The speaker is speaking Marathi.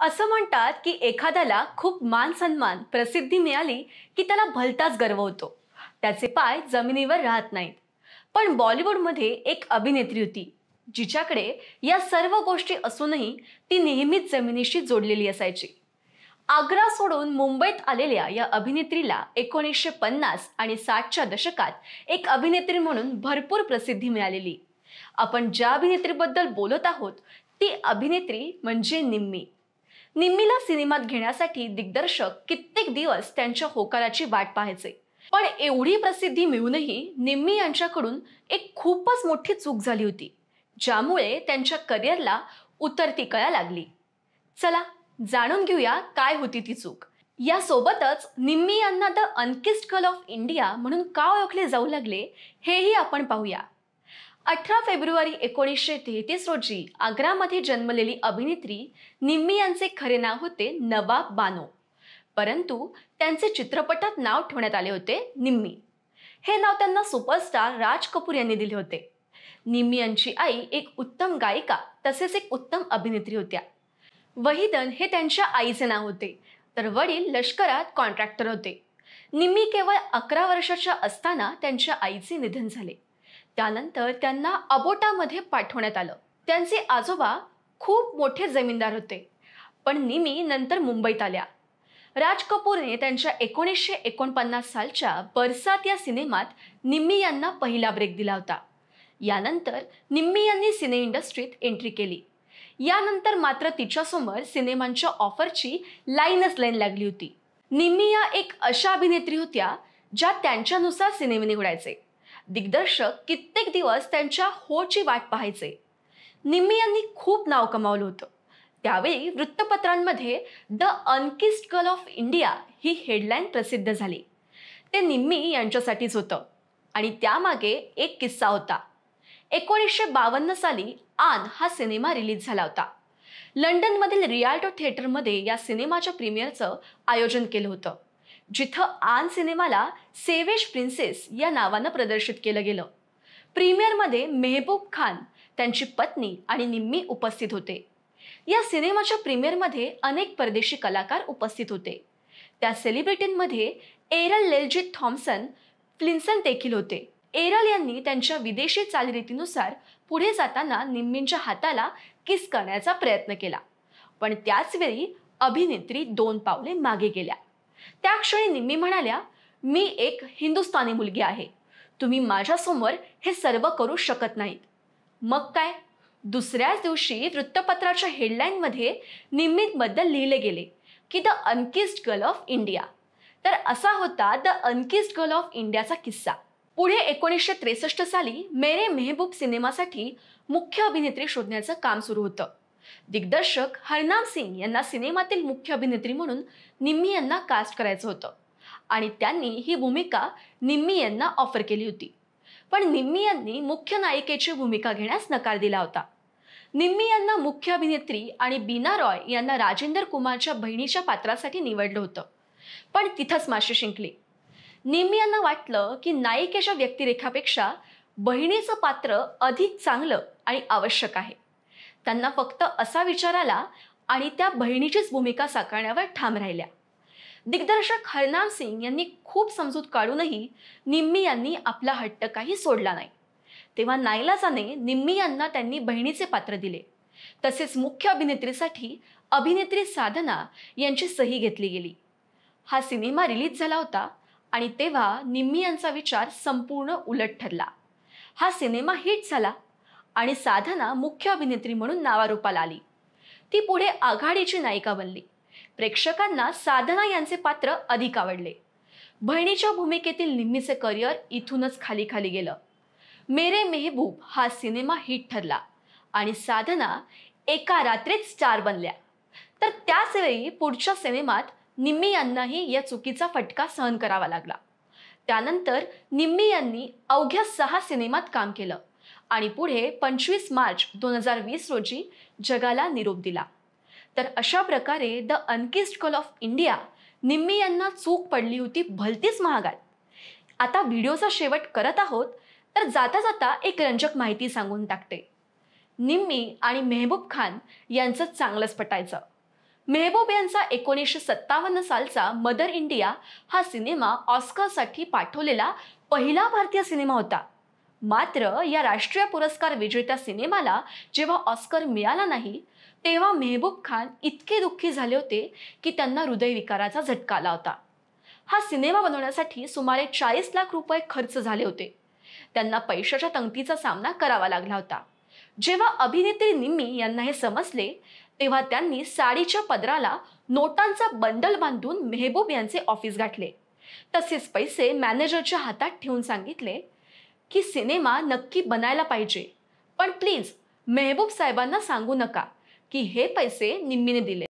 असं म्हणतात की एखाद्याला खूप मान सन्मान प्रसिद्धी मिळाली की त्याला भलताच गर्व होतो त्याचे पाय जमिनीवर राहत नाहीत पण बॉलिवूडमध्ये एक अभिनेत्री होती जिच्याकडे या सर्व गोष्टी असूनही ती नेहमीच जमिनीशी जोडलेली असायची आग्रा सोडून मुंबईत आलेल्या या अभिनेत्रीला एकोणीसशे पन्नास आणि साठच्या दशकात एक अभिनेत्री म्हणून भरपूर प्रसिद्धी मिळालेली आपण ज्या अभिनेत्रीबद्दल बोलत आहोत ती अभिनेत्री म्हणजे निम्मी निम्मीला सिनेमात घेण्यासाठी दिग्दर्शक कित्येक दिवस त्यांच्या होकाराची वाट पाहायचे पण एवढी प्रसिद्धी मिळूनही निम्मी यांच्याकडून एक खूपच मोठी चूक झाली होती ज्यामुळे त्यांच्या करिअरला उतरती कळा लागली चला जाणून घेऊया काय होती ती चूक यासोबतच निम्मी यांना the unkissed girl of India म्हणून का ओळखले जाऊ लागले हेही आपण पाहूया अठरा फेब्रुवारी एकोणीसशे तेहतीस रोजी आग्रामध्ये जन्मलेली अभिनेत्री निम्मी यांचे खरे नाव होते नवाब बानो परंतु त्यांचे चित्रपटात नाव ठेवण्यात आले होते निम्मी हे नाव त्यांना सुपरस्टार राज कपूर यांनी दिले होते निम्मी यांची आई एक उत्तम गायिका तसेच एक उत्तम अभिनेत्री होत्या वहिदन हे त्यांच्या आईचे नाव होते तर वडील लष्करात कॉन्ट्रॅक्टर होते निम्मी केवळ अकरा वर्षाच्या असताना त्यांच्या आईचे निधन झाले त्यानंतर त्यांना अबोटामध्ये पाठवण्यात आलं त्यांचे आजोबा खूप मोठे जमीनदार होते पण निमी नंतर मुंबईत आल्या राज कपूरने त्यांच्या एकोणीसशे एकोणपन्नास सालच्या बरसात या सिनेमात निम्मी यांना पहिला ब्रेक दिला होता यानंतर निम्मी यांनी सिने इंडस्ट्रीत एंट्री केली यानंतर मात्र तिच्यासमोर सिनेमांच्या ऑफरची लाईनच लाईन लागली होती निम्मी या एक अशा अभिनेत्री होत्या ज्या त्यांच्यानुसार सिनेमे निवडायचे दिग्दर्शक कित्येक दिवस त्यांच्या होची वाट पाहायचे निम्मी यांनी खूप नाव कमावलं होतं त्यावेळी वृत्तपत्रांमध्ये the unkissed girl of India ही हेडलाईन प्रसिद्ध झाली ते निम्मी यांच्यासाठीच होतं आणि त्यामागे एक किस्सा होता एकोणीसशे बावन्न साली आन हा सिनेमा रिलीज झाला होता लंडनमधील रियाल्टो थिएटरमध्ये या सिनेमाच्या प्रीमियरचं आयोजन केलं होतं जिथं आन सिनेमाला सेवेश प्रिन्सेस या नावानं प्रदर्शित केलं गेलं प्रीमियरमध्ये मेहबूब खान त्यांची पत्नी आणि निम्मी उपस्थित होते या सिनेमाच्या प्रीमियरमध्ये अनेक परदेशी कलाकार उपस्थित होते त्या सेलिब्रिटींमध्ये एरल लेलजीत थॉम्सन फ्लिन्सन देखील होते एरल यांनी त्यांच्या विदेशी चालीरीतीनुसार पुढे जाताना निम्मींच्या हाताला किस करण्याचा प्रयत्न केला पण त्याचवेळी अभिनेत्री दोन पावले मागे गेल्या त्या क्षणी निम्मी म्हणाल्या मी एक हिंदुस्थानी मुलगी आहे तुम्ही माझ्यासमोर हे सर्व करू शकत नाहीत मग काय दुसऱ्याच दिवशी वृत्तपत्राच्या हेडलाईनमध्ये निम्मीतबद्दल लिहिले गेले की the unkissed girl of India तर असा होता द अनकिस्ड गर्ल ऑफ इंडियाचा किस्सा पुढे एकोणीसशे त्रेसष्ट साली मेरे मेहबूब सिनेमासाठी मुख्य अभिनेत्री शोधण्याचं काम सुरू होतं दिग्दर्शक हरनाम सिंग यांना सिनेमातील मुख्य अभिनेत्री म्हणून निम्मी यांना कास्ट करायचं होतं आणि त्यांनी ही भूमिका निम्मी यांना ऑफर केली होती पण निम्मी यांनी मुख्य नायिकेची भूमिका घेण्यास नकार दिला होता निम्मी यांना मुख्य अभिनेत्री आणि बीना रॉय यांना राजेंद्र कुमारच्या बहिणीच्या पात्रासाठी निवडलं होतं पण तिथंच माशी शिंकली निम्मी यांना वाटलं की नायिकेच्या व्यक्तिरेखापेक्षा बहिणीचं पात्र अधिक चांगलं आणि आवश्यक आहे त्यांना फक्त असा विचार आला आणि त्या बहिणीचीच भूमिका साकारण्यावर ठाम राहिल्या दिग्दर्शक हरनाम सिंग यांनी खूप समजूत काढूनही निम्मी यांनी आपला हट्ट काही सोडला नाही तेव्हा नायलाजाने निम्मी यांना त्यांनी बहिणीचे पात्र दिले तसेच मुख्य अभिनेत्रीसाठी अभिनेत्री साधना यांची सही घेतली गेली हा सिनेमा रिलीज झाला होता आणि तेव्हा निम्मी यांचा विचार संपूर्ण उलट ठरला हा सिनेमा हिट झाला आणि साधना मुख्य अभिनेत्री म्हणून नावारूपाला आली ती पुढे आघाडीची नायिका बनली प्रेक्षकांना साधना यांचे पात्र अधिक आवडले बहिणीच्या भूमिकेतील निम्मीचे करिअर इथूनच खाली खाली गेलं मेरे मेहबूब हा सिनेमा हिट ठरला आणि साधना एका रात्रीत स्टार बनल्या तर त्याचवेळी पुढच्या सिनेमात निम्मी यांनाही या चुकीचा फटका सहन करावा लागला त्यानंतर निम्मी यांनी अवघ्या सहा सिनेमात काम केलं आणि पुढे पंचवीस मार्च दोन हजार वीस रोजी जगाला निरोप दिला तर अशा प्रकारे the unkissed girl of India Nimmi यांना चूक पडली होती भलतीच महागात आता व्हिडिओचा शेवट करत आहोत तर जाता जाता एक रंजक माहिती सांगून टाकते निम्मी आणि मेहबूब खान यांचं चांगलंच पटायचं मेहबूब यांचा एकोणीसशे सत्तावन्न सालचा मदर इंडिया हा सिनेमा ऑस्करसाठी पाठवलेला पहिला भारतीय सिनेमा होता मात्र या राष्ट्रीय पुरस्कार विजेत्या सिनेमाला जेव्हा ऑस्कर मिळाला नाही तेव्हा मेहबूब खान इतके दुःखी झाले होते की त्यांना हृदयविकाराचा झटका आला होता हा सिनेमा बनवण्यासाठी सुमारे चाळीस लाख रुपये खर्च झाले होते त्यांना पैशाच्या तंगतीचा सामना करावा लागला होता जेव्हा अभिनेत्री निम्मी यांना हे समजले तेव्हा त्यांनी साडीच्या पदराला नोटांचा बंडल बांधून मेहबूब यांचे ऑफिस गाठले तसेच पैसे मॅनेजरच्या हातात ठेवून सांगितले की सिनेमा नक्की बनायला पाहिजे पण प्लीज मेहबूब साहेबांना सांगू नका की हे पैसे निम्मीने दिले